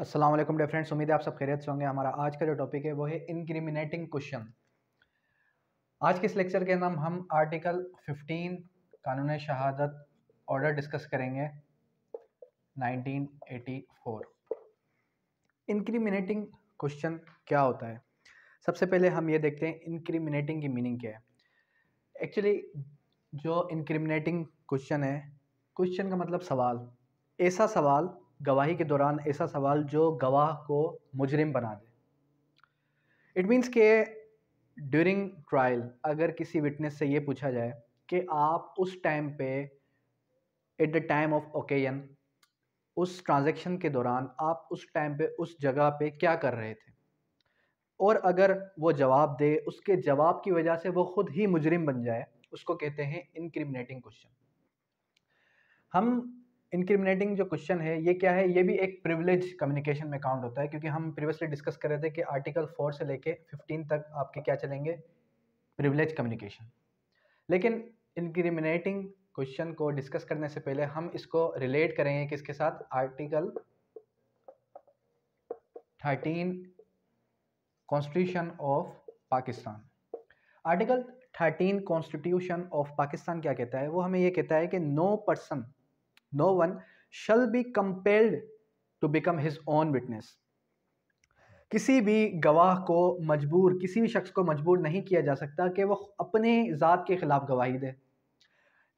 अस्सलाम वालेकुम day friends उम्मीद है आप सब खैरियत से होंगे हमारा आज का जो टॉपिक है वो है इनक्रिमिनेटिंग क्वेश्चन आज के इस लेक्चर के अंदर हम आर्टिकल 15 कानून शहादत ऑर्डर डिस्कस करेंगे 1984 इनक्रिमिनेटिंग क्वेश्चन क्या होता है सबसे पहले हम ये देखते हैं इनक्रिमिनेटिंग की मीनिंग क्या है एक्चुअली जो इनक्रिमिनेटिंग क्वेश्चन है क्वेश्चन का मतलब सवाल ऐसा सवाल गवाही के दौरान ऐसा सवाल जो गवाह को मुजरिम बना दे इट मीन्स के ड्यूरिंग ट्रायल अगर किसी विटनेस से ये पूछा जाए कि आप उस टाइम पे at the time of occasion उस ट्रांजैक्शन के दौरान आप उस टाइम पे उस जगह पे क्या कर रहे थे और अगर वो जवाब दे उसके जवाब की वजह से वो खुद ही मुजरिम बन जाए उसको कहते हैं इनक्रिमिनेटिंग क्वेश्चन हम इनक्रिमिनेटिंग जो क्वेश्चन है ये क्या है ये भी एक प्रिविलेज कम्युनिकेशन में काउंट होता है क्योंकि हम प्रीवियसली डिस्कस कर रहे थे कि आर्टिकल फोर से लेके फिफ्टीन तक आपके क्या चलेंगे प्रिविलेज कम्युनिकेशन लेकिन इनक्रिमिनेटिंग क्वेश्चन को डिस्कस करने से पहले हम इसको रिलेट करेंगे किसके साथ article thirteen constitution of Pakistan article thirteen constitution of Pakistan क्या कहता है वो हमें ये कहता है कि no person no one shall be compelled to become his own witness किसी भी गवाह को मजबूर किसी भी शख्स को मजबूर नहीं किया जा सकता कि वो अपने ज़ात के ख़िलाफ़ गवाही दे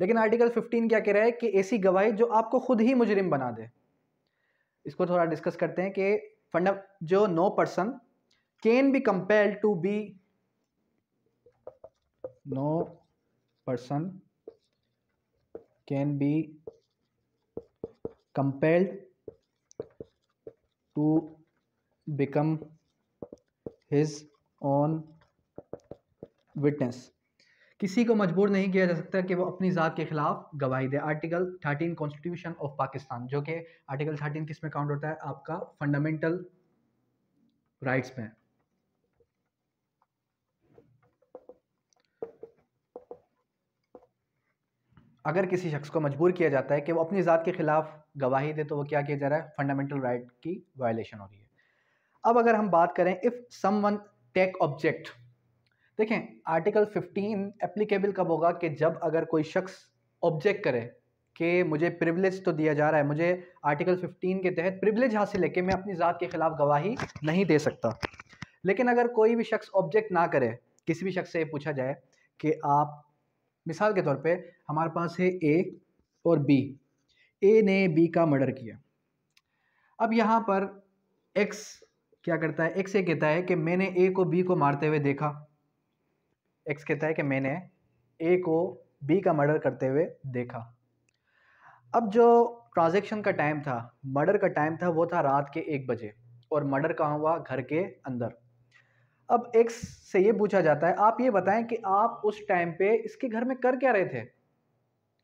लेकिन आर्टिकल 15 क्या कह रहा है कि ऐसी गवाही जो आपको खुद ही मुजरिम बना दे इसको थोड़ा डिस्कस करते हैं कि फंड जो no person can be compelled to be no person can be compelled to become his own witness किसी को मजबूर नहीं किया जा सकता कि वो अपनी ज़ात के खिलाफ गवाही दे article thirteen constitution of Pakistan जो कि आर्टिकल थर्टीन किस में काउंट होता है आपका फंडामेंटल राइट्स में अगर किसी शख्स को मजबूर किया जाता है कि वो अपनी ज़ात के ख़िलाफ़ गवाही दे तो वो क्या किया जा रहा है फंडामेंटल राइट की वायलेशन हो रही है अब अगर हम बात करें if someone take object देखें आर्टिकल 15 एप्लीकेबल कब होगा कि जब अगर कोई शख्स ऑब्जेक्ट करे कि मुझे प्रिवलेज तो दिया जा रहा है मुझे आर्टिकल फिफ्टीन के तहत प्रिवलेज हासिल है कि मैं अपनी ज़ात के ख़िलाफ़ गवाही नहीं दे सकता लेकिन अगर कोई भी शख्स ऑब्जेक्ट ना करे किसी भी शख्स से पूछा जाए कि आप मिसाल के तौर पे हमारे पास है ए और बी ए ने बी का मर्डर किया अब यहाँ पर एक्स क्या करता है एक्स ये कहता है कि मैंने ए को बी को मारते हुए देखा एक्स कहता है कि मैंने ए को बी का मर्डर करते हुए देखा अब जो ट्रांजेक्शन का टाइम था मर्डर का टाइम था वो था रात के एक बजे और मर्डर कहाँ हुआ घर के अंदर अब एक्स से ये पूछा जाता है आप ये बताएं कि आप उस टाइम पे इसके घर में कर क्या रहे थे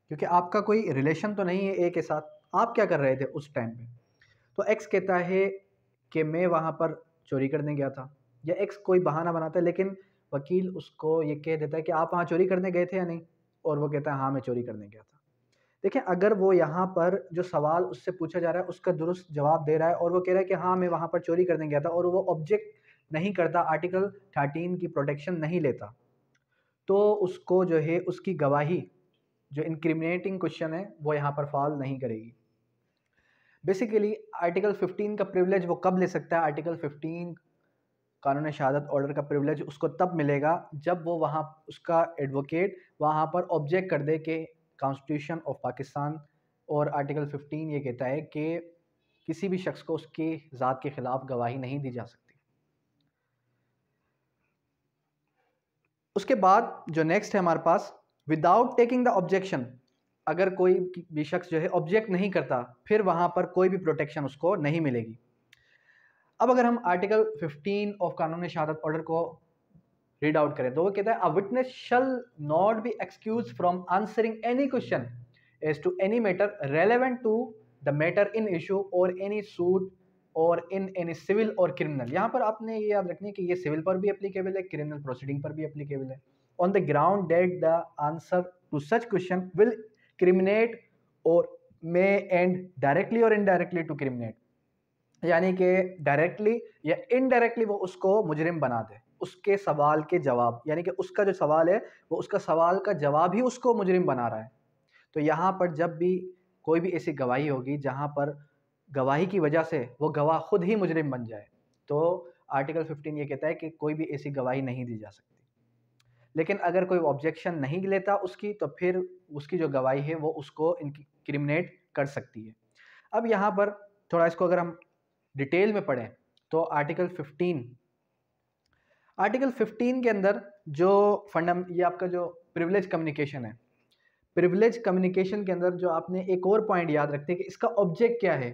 क्योंकि आपका कोई रिलेशन तो नहीं है ए के साथ आप क्या कर रहे थे उस टाइम पे तो एक्स कहता है कि मैं वहाँ पर चोरी करने गया था या एक्स कोई बहाना बनाता है लेकिन वकील उसको ये कह देता है कि आप वहाँ चोरी करने गए थे या नहीं और वो कहता है हाँ मैं चोरी करने गया था देखें अगर वो यहाँ पर जो सवाल उससे पूछा जा रहा है उसका दुरुस्त जवाब दे रहा है और वो कह रहा है कि हाँ मैं वहाँ पर चोरी करने गया था और वो ऑब्जेक्ट नहीं करता आर्टिकल थर्टीन की प्रोटेक्शन नहीं लेता तो उसको जो है उसकी गवाही जो इनक्रिमिनेटिंग क्वेश्चन है वो यहाँ पर फॉल नहीं करेगी बेसिकली आर्टिकल 15 का प्रिविलेज वो कब ले सकता है आर्टिकल 15 कानून शहादत ऑर्डर का प्रिविलेज उसको तब मिलेगा जब वो वहाँ उसका एडवोकेट वहाँ पर ऑब्जेक्ट कर दे कि कॉन्स्टिट्यूशन ऑफ पाकिस्तान और आर्टिकल 15 ये कहता है कि किसी भी शख्स को उसकी ज़ात के ख़िलाफ़ गवाही नहीं दी जा सकती उसके बाद जो नेक्स्ट है हमारे पास विदाउट टेकिंग द ऑब्जेक्शन अगर कोई भी शख्स जो है ऑब्जेक्ट नहीं करता फिर वहाँ पर कोई भी प्रोटेक्शन उसको नहीं मिलेगी अब अगर हम आर्टिकल 15 ऑफ कानून शहादत ऑर्डर को रीड आउट करें तो वो कहता है a witness shall not be excuse from answering any question as to any matter relevant to the matter in issue or any suit or in any civil or criminal यहाँ पर आपने ये याद रखनी है कि ये सिविल पर भी अप्लीकेबल है क्रिमिनल प्रोसीडिंग पर भी अप्लीकेबल है on the ground that the answer to such question will criminate or may and directly or indirectly to criminate यानी कि डायरेक्टली या इनडायरेक्टली वो उसको मुजरिम बना दे उसके सवाल के जवाब यानी कि उसका जो सवाल है वो उसका सवाल का जवाब ही उसको मुजरिम बना रहा है तो यहाँ पर जब भी कोई भी ऐसी गवाही होगी जहाँ पर गवाही की वजह से वो गवाह खुद ही मुजरिम बन जाए तो आर्टिकल 15 ये कहता है कि कोई भी ऐसी गवाही नहीं दी जा सकती लेकिन अगर कोई ऑब्जेक्शन नहीं लेता उसकी तो फिर उसकी जो गवाही है वो उसको इनक्रिमिनेट कर सकती है अब यहाँ पर थोड़ा इसको अगर हम डिटेल में पढ़ें तो आर्टिकल 15 आर्टिकल 15 के अंदर जो फंडम ये आपका जो प्रिविलेज कम्युनिकेशन है प्रिविलेज कम्युनिकेशन के अंदर जो आपने एक और पॉइंट याद रखते हैं कि इसका ऑब्जेक्ट क्या है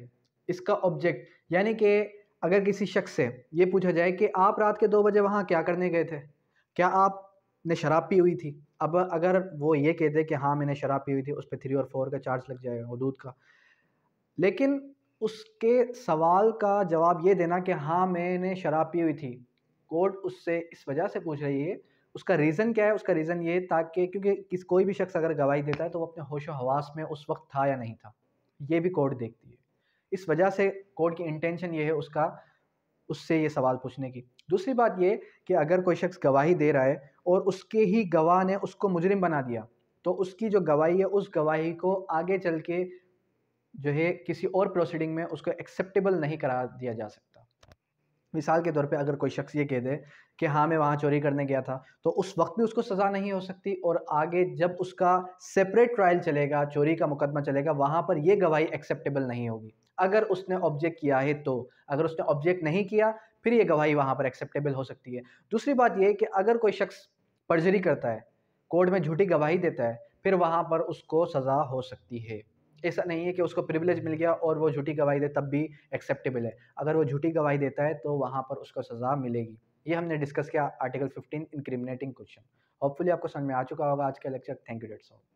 इसका ऑब्जेक्ट यानी कि अगर किसी शख्स से ये पूछा जाए कि आप रात के दो बजे वहाँ क्या करने गए थे क्या आपने शराब पी हुई थी अब अगर वो ये कहते कि हाँ मैंने शराब पी हुई थी उस पर थ्री और फोर का चार्ज लग जाएगा हदूद का लेकिन उसके सवाल का जवाब ये देना कि हाँ मैंने शराब पी हुई थी कोर्ट उससे इस वजह से पूछ रही है उसका रीज़न क्या है उसका रीज़न ये ताकि क्योंकि किस कोई भी शख्स अगर गवाही देता है तो वो अपने होशो हवास में उस वक्त था या नहीं था ये भी कोर्ट देखती है इस वजह से कोर्ट की इंटेंशन ये है उसका उससे ये सवाल पूछने की दूसरी बात ये कि अगर कोई शख्स गवाही दे रहा है और उसके ही गवाह ने उसको मुजरिम बना दिया तो उसकी जो गवाही है उस गवाही को आगे चल के जो है किसी और प्रोसीडिंग में उसको एक्सेप्टेबल नहीं करा दिया जा सकता मिसाल के तौर पे अगर कोई शख्स ये कह दे कि हाँ मैं वहाँ चोरी करने गया था तो उस वक्त भी उसको सज़ा नहीं हो सकती और आगे जब उसका सेपरेट ट्रायल चलेगा चोरी का मुकदमा चलेगा वहाँ पर यह गवाही एक्सेप्टेबल नहीं होगी अगर उसने ऑब्जेक्ट किया है तो अगर उसने ऑब्जेक्ट नहीं किया फिर ये गवाही वहाँ पर एक्सेप्टेबल हो सकती है दूसरी बात यह कि अगर कोई शख्स पर्जरी करता है कोर्ट में झूठी गवाही देता है फिर वहाँ पर उसको सज़ा हो सकती है ऐसा नहीं है कि उसको प्रिविलेज मिल गया और वो झूठी गवाही दे तब भी एक्सेप्टेबल है अगर वो झूठी गवाही देता है तो वहाँ पर उसको सज़ा मिलेगी ये हमने डिस्कस किया आर्टिकल 15 इनक्रिमिनेटिंग क्वेश्चन होपफुली आपको समझ में आ चुका होगा आज का lecture thank you that's saw